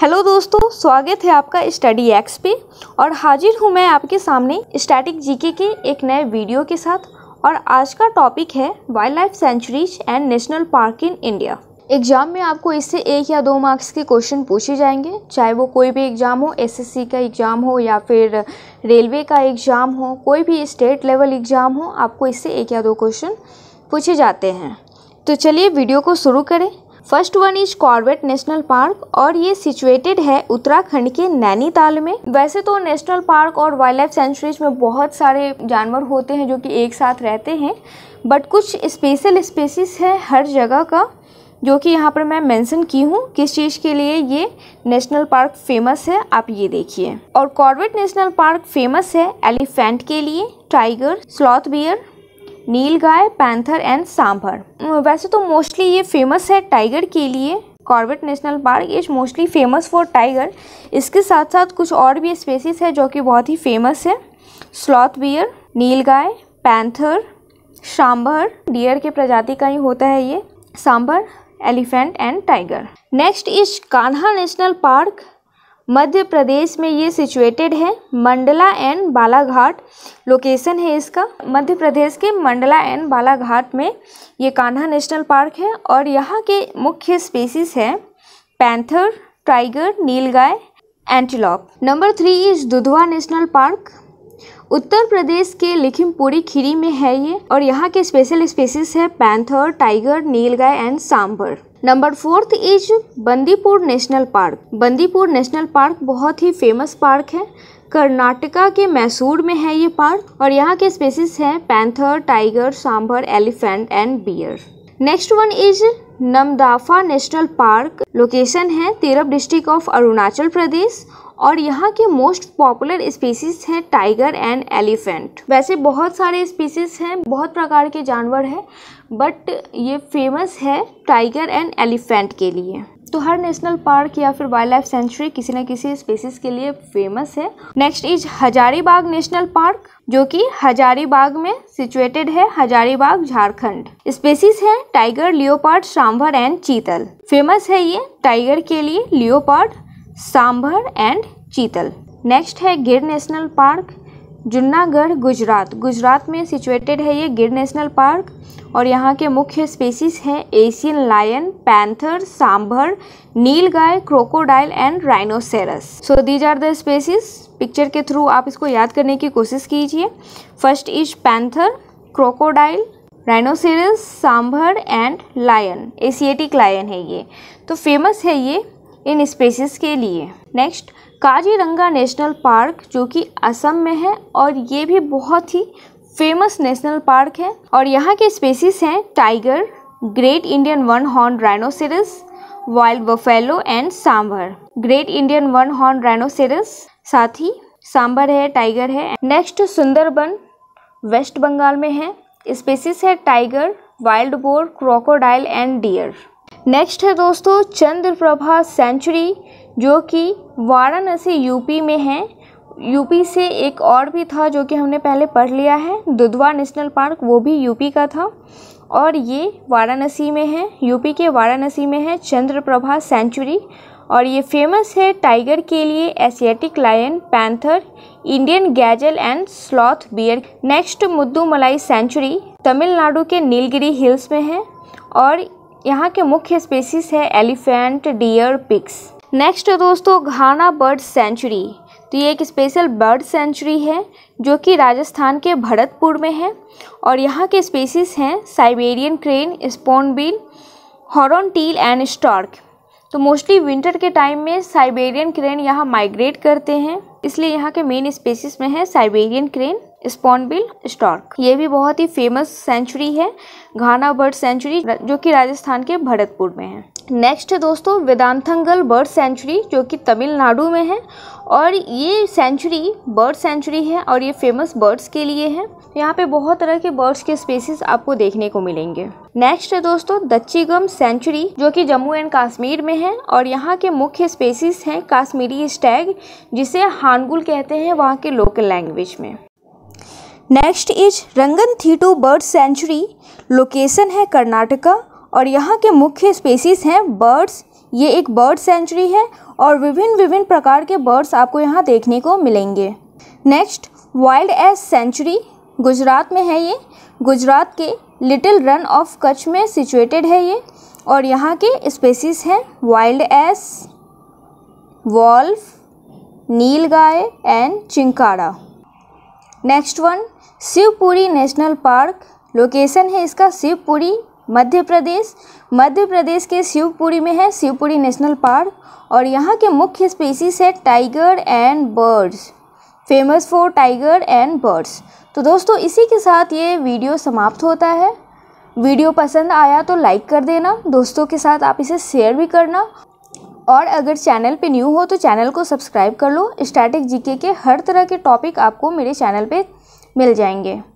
hello दोस्तों स्वागत है आपका स्टडी एक्स पे और हाजिर हूँ मैं आपके सामने स्टैटिक जीके के एक नए वीडियो के साथ और आज का टॉपिक है wildlife sanctuaries and national park in India exam में आपको इससे एक या दो मार्क्स के क्वेश्चन पूछे जाएंगे चाहे वो कोई भी एग्ज़ाम हो एसएससी का एग्ज़ाम हो या फिर रेलवे का एग्ज़ाम हो कोई भी स्टेट लेवल एग्ज़ाम हो आपको इससे एक या दो क्वेश्चन पूछे जाते हैं तो चलिए वीडियो को शुरू करें first one is Corbett national park और ये सिचुएटेड है उत्तराखंड के नैनीताल में वैसे तो नेशनल पार्क और वाइल्ड लाइफ सेंचुरीज में बहुत सारे जानवर होते हैं जो कि एक साथ रहते हैं बट कुछ स्पेशल स्पेसिस है हर जगह का जो कि यहाँ पर मैं मेंशन की हूँ किस चीज़ के लिए ये नेशनल पार्क फेमस है आप ये देखिए और कॉर्बेट नेशनल पार्क फेमस है एलिफेंट के लिए tiger sloth bear nilgai panther and sambar वैसे तो मोस्टली ये फेमस है टाइगर के लिए Corbett national park is mostly famous for tiger इसके साथ साथ कुछ और भी स्पेसीज है जो कि बहुत ही फेमस है sloth bear nilgai panther sambar deer के प्रजाति का ही होता है ये sambar elephant and tiger next is Kanha national park Madhya Pradesh में ये सिचुएटेड है मंडला एंड बालाघाट लोकेशन है इसका मध्य प्रदेश के मंडला एंड बालाघाट में ये कान्हा नेशनल पार्क है और यहाँ के मुख्य स्पीसीज हैं panther tiger nilgai antelope number three is Dudhwa national park Uttar Pradesh के लखीमपुरी खीरी में है ये और यहाँ के स्पेशल स्पेसिस है panther tiger nilgai and sambar number fourth is Bandipur national park Bandipur national park बहुत ही फेमस पार्क है कर्नाटका के मैसूर में है ये पार्क और यहाँ के स्पेसिस है panther tiger sambar elephant and bear next one is Namdapha national park location है तिरप डिस्ट्रिक्ट ऑफ अरुणाचल प्रदेश और यहाँ के मोस्ट पॉपुलर स्पीसीज हैं टाइगर एंड एलिफेंट वैसे बहुत सारे स्पीसीज हैं बहुत प्रकार के जानवर हैं बट ये फेमस है टाइगर एंड एलिफेंट के लिए तो हर नेशनल पार्क या फिर वाइल्ड लाइफ सेंचुरी किसी न किसी स्पेसिस के लिए फेमस है next is Hazaribagh national park जो कि हजारीबाग में सिचुएटेड है हजारीबाग झारखंड स्पेसिस है tiger leopard sambar and chital famous है ये टाइगर के लिए leopard sambar and chital next है गिर नेशनल पार्क जूनागढ़ गुजरात गुजरात में सिचुएटेड है ये गिर नेशनल पार्क और यहाँ के मुख्य स्पेसीज हैं Asian lion panther sambar nilgai crocodile and rhinoceros so these are the species picture के थ्रू आप इसको याद करने की कोशिश कीजिए first is panther crocodile rhinoceros sambar and lion Asiatic lion है ये तो फेमस है ये इन स्पेसिस के लिए नेक्स्ट काजीरंगा नेशनल पार्क जो कि असम में है और ये भी बहुत ही फेमस नेशनल पार्क है और यहाँ के स्पेसिस हैं tiger great Indian one horn rhinoceros wild buffalo and sambar great Indian one horn rhinoceros साथ ही सांभर है टाइगर है नेक्स्ट सुंदरबन वेस्ट बंगाल में है स्पेसिस है tiger wild boar crocodile and deer next है दोस्तों चंद्रप्रभा सेंचुरी जो कि वाराणसी यूपी में है यूपी से एक और भी था जो कि हमने पहले पढ़ लिया है दुधवा नेशनल पार्क वो भी यूपी का था और ये वाराणसी में है यूपी के वाराणसी में है चंद्रप्रभा सेंचुरी और ये फेमस है टाइगर के लिए Asiatic lion panther Indian gazelle and sloth bear next Mudumalai century Tamil Nadu के नीलगिरी हिल्स में है और यहाँ के मुख्य स्पेसिस है एलिफेंट डियर पिक्स नेक्स्ट दोस्तों घाना बर्ड सेंचुरी तो ये एक स्पेशल बर्ड सेंचुरी है जो कि राजस्थान के भरतपुर में है और यहाँ के स्पेसिस हैं Siberian crane spoonbill horn teal and stork तो मोस्टली विंटर के टाइम में साइबेरियन क्रेन यहाँ माइग्रेट करते हैं इसलिए यहाँ के मेन स्पेसिस में है साइबेरियन क्रेन स्पॉनबिल स्टॉर्क ये भी बहुत ही फेमस सेंचुरी है घाना बर्ड सेंचुरी जो कि राजस्थान के भरतपुर में है नेक्स्ट है दोस्तों वेदांथंगल बर्ड सेंचुरी जो कि तमिलनाडु में है और ये सेंचुरी बर्ड सेंचुरी है और ये फेमस बर्ड्स के लिए है यहाँ पे बहुत तरह के बर्ड्स के स्पेसिस आपको देखने को मिलेंगे नेक्स्ट है दोस्तों दच्चीगम सेंचुरी जो कि जम्मू एंड कश्मीर में है और यहाँ के मुख्य स्पेसिस हैं काश्मीरी स्टैग जिसे हानगुल कहते हैं वहाँ के लोकल लैंग्वेज में next is Ranganathittu bird sanctuary location है कर्नाटका और यहाँ के मुख्य स्पेसीज हैं बर्ड्स ये एक बर्ड सेंचुरी है और विभिन्न विभिन्न प्रकार के बर्ड्स आपको यहाँ देखने को मिलेंगे next wild ass sanctuary Gujarat में है ये गुजरात के लिटिल रन ऑफ कच्छ में सिचुएटेड है ये और यहाँ के स्पेसीज हैं wild ass wolf nilgai and chinkara next one Shivpuri national park location है इसका शिवपुरी मध्य प्रदेश मध्य प्रदेश के शिवपुरी में है शिवपुरी नेशनल पार्क और यहाँ के मुख्य स्पीसीज है tiger and birds famous for tiger and birds तो दोस्तों इसी के साथ ये वीडियो समाप्त होता है वीडियो पसंद आया तो लाइक कर देना दोस्तों के साथ आप इसे शेयर भी करना और अगर चैनल पे न्यू हो तो चैनल को सब्सक्राइब कर लो स्टैटिक जीके के हर तरह के टॉपिक आपको मेरे चैनल पे मिल जाएंगे